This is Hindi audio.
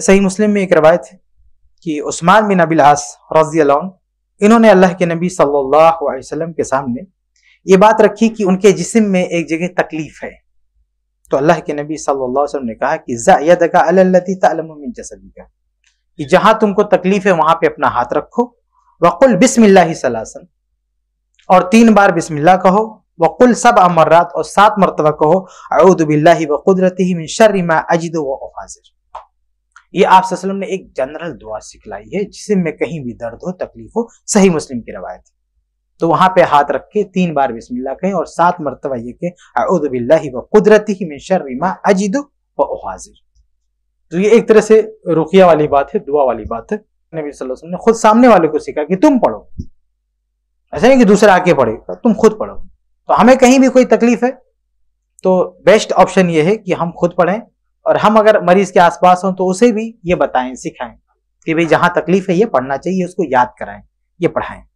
सही मुस्लिम में एक रवायत है कि उस्मान बिन अबिलास रजी इन्होंने अल्लाह के नबी सल्लल्लाहु अलैहि वसल्लम के सामने ये बात रखी कि उनके जिस्म में एक जगह तकलीफ है तो अल्लाह के नबी सल्लल्लाहु अलैहि वसल्लम ने कहा कि जायदगा अलती तलमिन जसदी कि जहां तुमको तकलीफ है वहां पे अपना हाथ रखो वकुल बिस्मिल्लाह सलासन और तीन बार बिस्मिल्लाह कहो वकुल सब अमर्रात और सात मरतबा कहो अउदबिल्ला वक़ुदरती मिन शर्र मा अजिद व अफाजिर ये आप सल्लम ने एक जनरल दुआ सिखलाई है जिसे में कहीं भी दर्द हो तकलीफ हो सही मुस्लिम की रवायत है तो वहां पे हाथ रख के तीन बार बिस्मिल्लाह कहें और सात मरतबा ये के अदबिल्ला व कुदरती ही शर्मा अजीद व हाजिर तो ये एक तरह से रुकिया वाली बात है दुआ वाली बात है नबी वसल्लम ने खुद सामने वाले को सीखा कि तुम पढ़ो ऐसा नहीं कि दूसरा आके पढ़े तुम खुद पढ़ो तो हमें कहीं भी कोई तकलीफ है तो बेस्ट ऑप्शन ये है कि हम खुद पढ़ें और हम अगर मरीज के आसपास हों तो उसे भी ये बताएं सिखाएं कि भाई जहां तकलीफ है ये पढ़ना चाहिए उसको याद कराएं ये पढ़ाएं